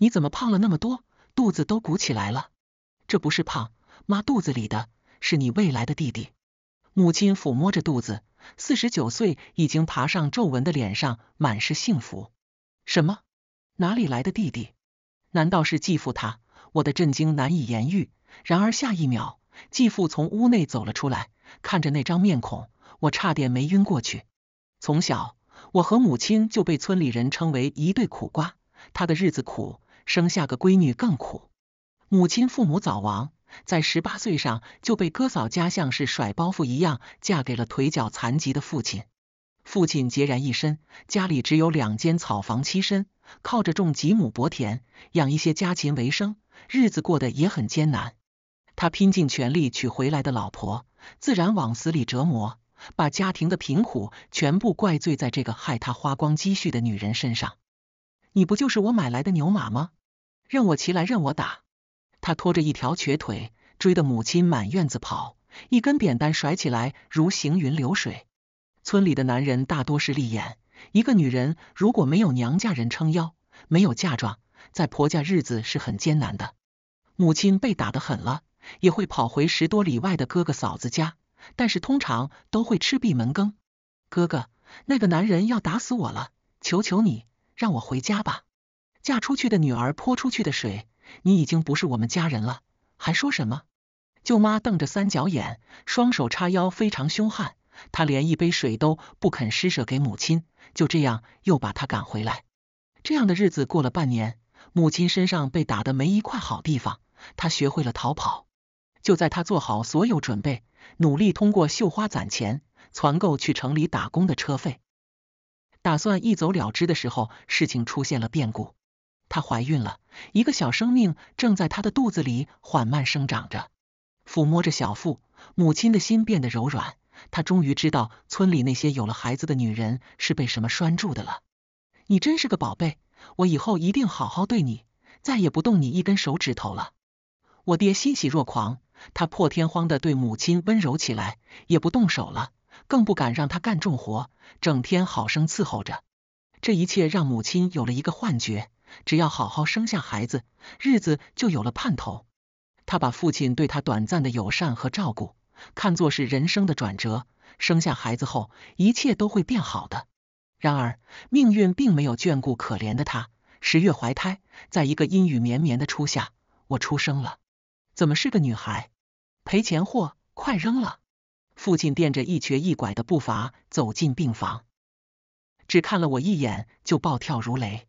你怎么胖了那么多，肚子都鼓起来了？这不是胖，妈肚子里的是你未来的弟弟。母亲抚摸着肚子，四十九岁已经爬上皱纹的脸上满是幸福。什么？哪里来的弟弟？难道是继父？他我的震惊难以言喻。然而下一秒，继父从屋内走了出来，看着那张面孔，我差点没晕过去。从小，我和母亲就被村里人称为一对苦瓜，他的日子苦。生下个闺女更苦，母亲父母早亡，在十八岁上就被哥嫂家像是甩包袱一样嫁给了腿脚残疾的父亲。父亲孑然一身，家里只有两间草房栖身，靠着种几亩薄田，养一些家禽为生，日子过得也很艰难。他拼尽全力娶回来的老婆，自然往死里折磨，把家庭的贫苦全部怪罪在这个害他花光积蓄的女人身上。你不就是我买来的牛马吗？任我骑来，任我打。他拖着一条瘸腿，追得母亲满院子跑，一根扁担甩起来如行云流水。村里的男人大多是利眼，一个女人如果没有娘家人撑腰，没有嫁妆，在婆家日子是很艰难的。母亲被打得狠了，也会跑回十多里外的哥哥嫂子家，但是通常都会吃闭门羹。哥哥，那个男人要打死我了，求求你，让我回家吧。嫁出去的女儿泼出去的水，你已经不是我们家人了，还说什么？舅妈瞪着三角眼，双手叉腰，非常凶悍。她连一杯水都不肯施舍给母亲，就这样又把她赶回来。这样的日子过了半年，母亲身上被打的没一块好地方，她学会了逃跑。就在她做好所有准备，努力通过绣花攒钱，攒够去城里打工的车费，打算一走了之的时候，事情出现了变故。她怀孕了，一个小生命正在她的肚子里缓慢生长着。抚摸着小腹，母亲的心变得柔软。她终于知道村里那些有了孩子的女人是被什么拴住的了。你真是个宝贝，我以后一定好好对你，再也不动你一根手指头了。我爹欣喜若狂，他破天荒的对母亲温柔起来，也不动手了，更不敢让他干重活，整天好生伺候着。这一切让母亲有了一个幻觉。只要好好生下孩子，日子就有了盼头。他把父亲对他短暂的友善和照顾看作是人生的转折。生下孩子后，一切都会变好的。然而，命运并没有眷顾可怜的他。十月怀胎，在一个阴雨绵绵的初夏，我出生了。怎么是个女孩？赔钱货，快扔了！父亲垫着一瘸一拐的步伐走进病房，只看了我一眼就暴跳如雷。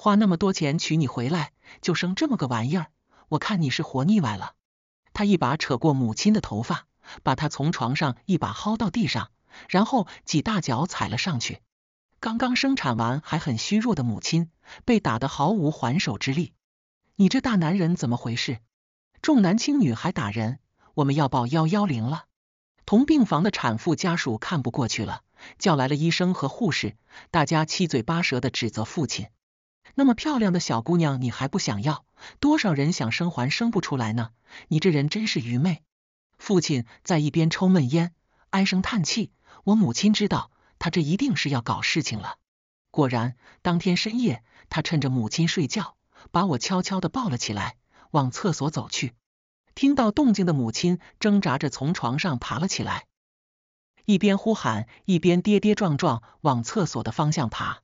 花那么多钱娶你回来，就生这么个玩意儿，我看你是活腻歪了。他一把扯过母亲的头发，把她从床上一把薅到地上，然后几大脚踩了上去。刚刚生产完还很虚弱的母亲被打得毫无还手之力。你这大男人怎么回事？重男轻女还打人？我们要报幺幺零了。同病房的产妇家属看不过去了，叫来了医生和护士，大家七嘴八舌的指责父亲。那么漂亮的小姑娘，你还不想要？多少人想生还生不出来呢？你这人真是愚昧！父亲在一边抽闷烟，唉声叹气。我母亲知道，他这一定是要搞事情了。果然，当天深夜，他趁着母亲睡觉，把我悄悄地抱了起来，往厕所走去。听到动静的母亲挣扎着从床上爬了起来，一边呼喊，一边跌跌撞撞往厕所的方向爬。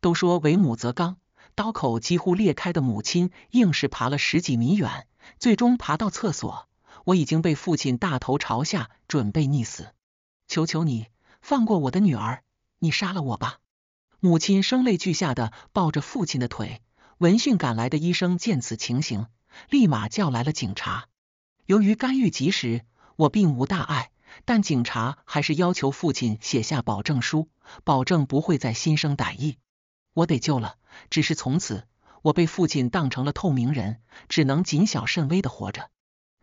都说为母则刚。刀口几乎裂开的母亲，硬是爬了十几米远，最终爬到厕所。我已经被父亲大头朝下准备溺死，求求你，放过我的女儿，你杀了我吧！母亲声泪俱下的抱着父亲的腿。闻讯赶来的医生见此情形，立马叫来了警察。由于干预及时，我并无大碍，但警察还是要求父亲写下保证书，保证不会再心生歹意。我得救了，只是从此我被父亲当成了透明人，只能谨小慎微的活着。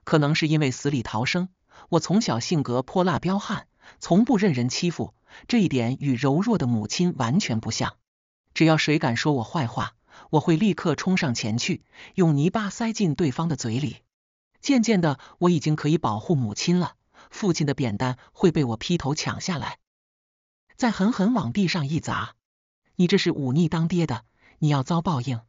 可能是因为死里逃生，我从小性格泼辣彪悍，从不任人欺负，这一点与柔弱的母亲完全不像。只要谁敢说我坏话，我会立刻冲上前去，用泥巴塞进对方的嘴里。渐渐的，我已经可以保护母亲了，父亲的扁担会被我劈头抢下来，再狠狠往地上一砸。你这是忤逆当爹的，你要遭报应。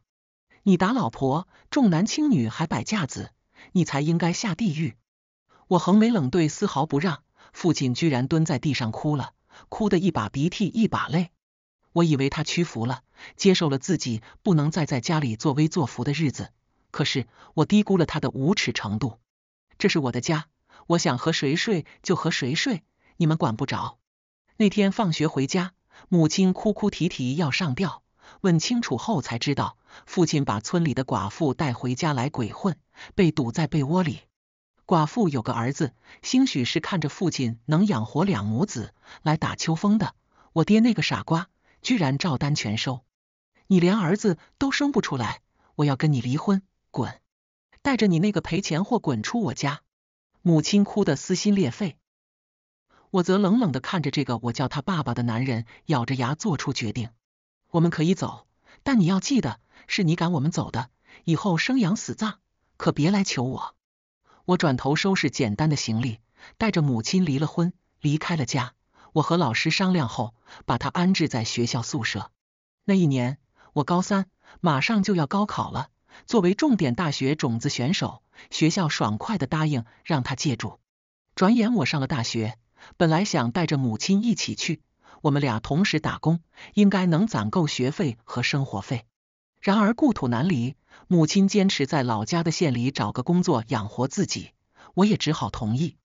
你打老婆，重男轻女，还摆架子，你才应该下地狱。我横眉冷对，丝毫不让。父亲居然蹲在地上哭了，哭得一把鼻涕一把泪。我以为他屈服了，接受了自己不能再在家里作威作福的日子。可是我低估了他的无耻程度。这是我的家，我想和谁睡就和谁睡，你们管不着。那天放学回家。母亲哭哭啼啼要上吊，问清楚后才知道，父亲把村里的寡妇带回家来鬼混，被堵在被窝里。寡妇有个儿子，兴许是看着父亲能养活两母子，来打秋风的。我爹那个傻瓜，居然照单全收。你连儿子都生不出来，我要跟你离婚，滚，带着你那个赔钱货滚出我家！母亲哭得撕心裂肺。我则冷冷的看着这个我叫他爸爸的男人，咬着牙做出决定。我们可以走，但你要记得，是你赶我们走的，以后生养死葬，可别来求我。我转头收拾简单的行李，带着母亲离了婚，离开了家。我和老师商量后，把他安置在学校宿舍。那一年，我高三，马上就要高考了。作为重点大学种子选手，学校爽快的答应让他借住。转眼我上了大学。本来想带着母亲一起去，我们俩同时打工，应该能攒够学费和生活费。然而故土难离，母亲坚持在老家的县里找个工作养活自己，我也只好同意。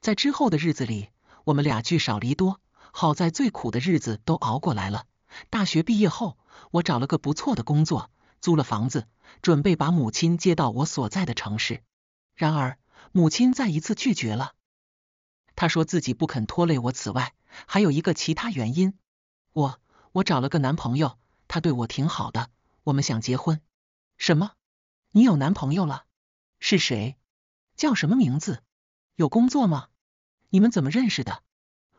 在之后的日子里，我们俩聚少离多，好在最苦的日子都熬过来了。大学毕业后，我找了个不错的工作，租了房子，准备把母亲接到我所在的城市。然而母亲再一次拒绝了。她说自己不肯拖累我，此外还有一个其他原因，我我找了个男朋友，他对我挺好的，我们想结婚。什么？你有男朋友了？是谁？叫什么名字？有工作吗？你们怎么认识的？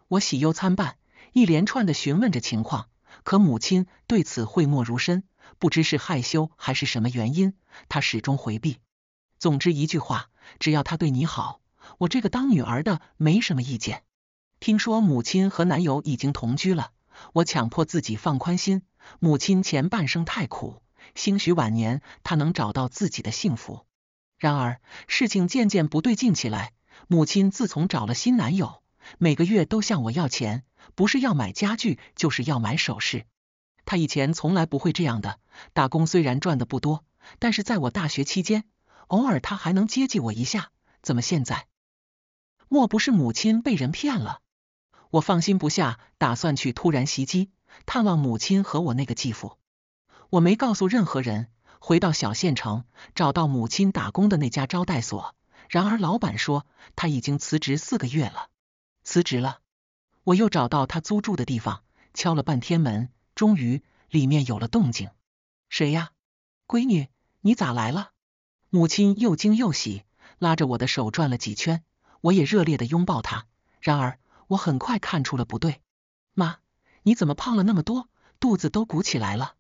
我喜忧参半，一连串的询问着情况，可母亲对此讳莫如深，不知是害羞还是什么原因，她始终回避。总之一句话，只要他对你好。我这个当女儿的没什么意见。听说母亲和男友已经同居了，我强迫自己放宽心。母亲前半生太苦，兴许晚年她能找到自己的幸福。然而事情渐渐不对劲起来。母亲自从找了新男友，每个月都向我要钱，不是要买家具，就是要买首饰。她以前从来不会这样的。打工虽然赚的不多，但是在我大学期间，偶尔她还能接济我一下。怎么现在？莫不是母亲被人骗了？我放心不下，打算去突然袭击，探望母亲和我那个继父。我没告诉任何人，回到小县城，找到母亲打工的那家招待所。然而老板说他已经辞职四个月了，辞职了。我又找到他租住的地方，敲了半天门，终于里面有了动静。谁呀？闺女，你咋来了？母亲又惊又喜，拉着我的手转了几圈。我也热烈的拥抱他，然而我很快看出了不对。妈，你怎么胖了那么多，肚子都鼓起来了？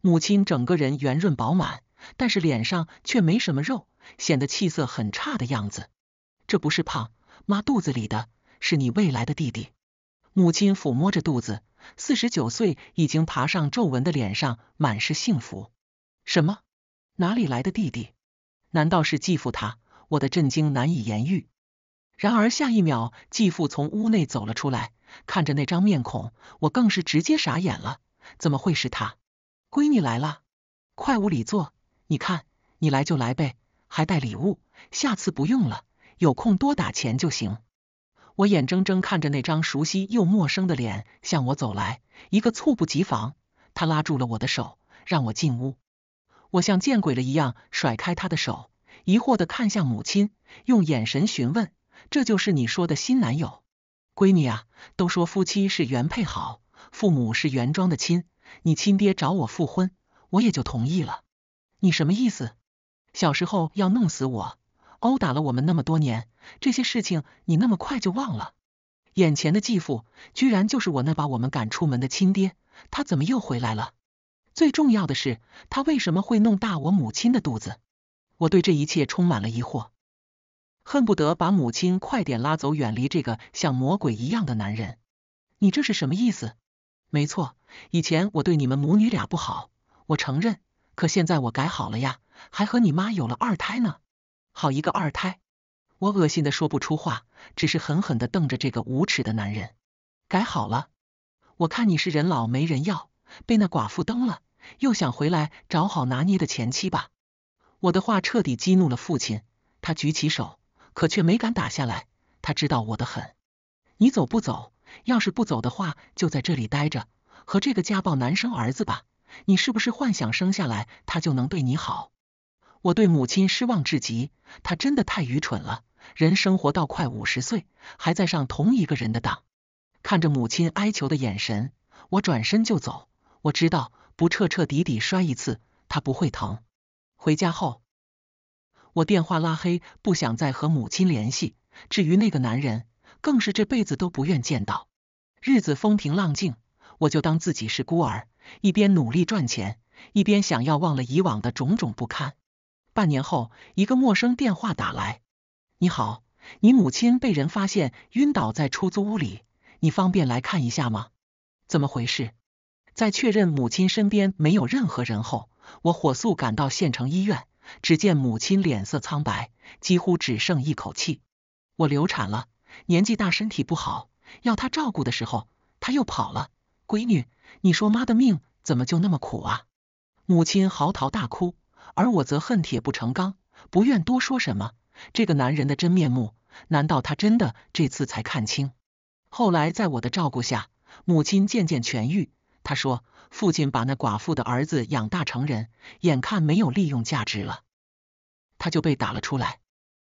母亲整个人圆润饱满，但是脸上却没什么肉，显得气色很差的样子。这不是胖，妈肚子里的是你未来的弟弟。母亲抚摸着肚子，四十九岁已经爬上皱纹的脸上满是幸福。什么？哪里来的弟弟？难道是继父他？我的震惊难以言喻。然而下一秒，继父从屋内走了出来，看着那张面孔，我更是直接傻眼了。怎么会是他？闺女来了，快屋里坐。你看，你来就来呗，还带礼物。下次不用了，有空多打钱就行。我眼睁睁看着那张熟悉又陌生的脸向我走来，一个猝不及防，他拉住了我的手，让我进屋。我像见鬼了一样甩开他的手，疑惑的看向母亲，用眼神询问。这就是你说的新男友，闺女啊，都说夫妻是原配好，父母是原装的亲。你亲爹找我复婚，我也就同意了。你什么意思？小时候要弄死我，殴打了我们那么多年，这些事情你那么快就忘了？眼前的继父居然就是我那把我们赶出门的亲爹，他怎么又回来了？最重要的是，他为什么会弄大我母亲的肚子？我对这一切充满了疑惑。恨不得把母亲快点拉走，远离这个像魔鬼一样的男人。你这是什么意思？没错，以前我对你们母女俩不好，我承认。可现在我改好了呀，还和你妈有了二胎呢。好一个二胎！我恶心的说不出话，只是狠狠的瞪着这个无耻的男人。改好了？我看你是人老没人要，被那寡妇蹬了，又想回来找好拿捏的前妻吧？我的话彻底激怒了父亲，他举起手。可却没敢打下来，他知道我的狠。你走不走？要是不走的话，就在这里待着，和这个家暴男生儿子吧。你是不是幻想生下来他就能对你好？我对母亲失望至极，她真的太愚蠢了，人生活到快五十岁，还在上同一个人的当。看着母亲哀求的眼神，我转身就走。我知道不彻彻底底摔一次，他不会疼。回家后。我电话拉黑，不想再和母亲联系。至于那个男人，更是这辈子都不愿见到。日子风平浪静，我就当自己是孤儿，一边努力赚钱，一边想要忘了以往的种种不堪。半年后，一个陌生电话打来：“你好，你母亲被人发现晕倒在出租屋里，你方便来看一下吗？怎么回事？”在确认母亲身边没有任何人后，我火速赶到县城医院。只见母亲脸色苍白，几乎只剩一口气。我流产了，年纪大，身体不好，要她照顾的时候，她又跑了。闺女，你说妈的命怎么就那么苦啊？母亲嚎啕大哭，而我则恨铁不成钢，不愿多说什么。这个男人的真面目，难道他真的这次才看清？后来在我的照顾下，母亲渐渐痊愈。他说，父亲把那寡妇的儿子养大成人，眼看没有利用价值了，他就被打了出来。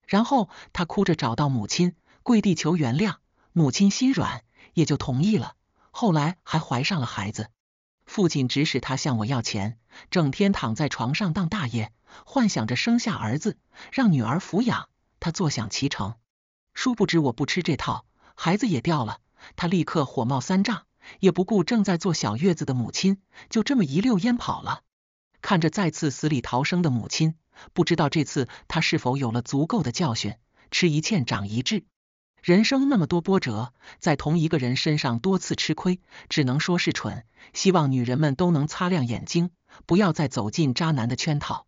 然后他哭着找到母亲，跪地求原谅，母亲心软也就同意了。后来还怀上了孩子，父亲指使他向我要钱，整天躺在床上当大爷，幻想着生下儿子让女儿抚养，他坐享其成。殊不知我不吃这套，孩子也掉了，他立刻火冒三丈。也不顾正在坐小月子的母亲，就这么一溜烟跑了。看着再次死里逃生的母亲，不知道这次他是否有了足够的教训，吃一堑长一智。人生那么多波折，在同一个人身上多次吃亏，只能说是蠢。希望女人们都能擦亮眼睛，不要再走进渣男的圈套。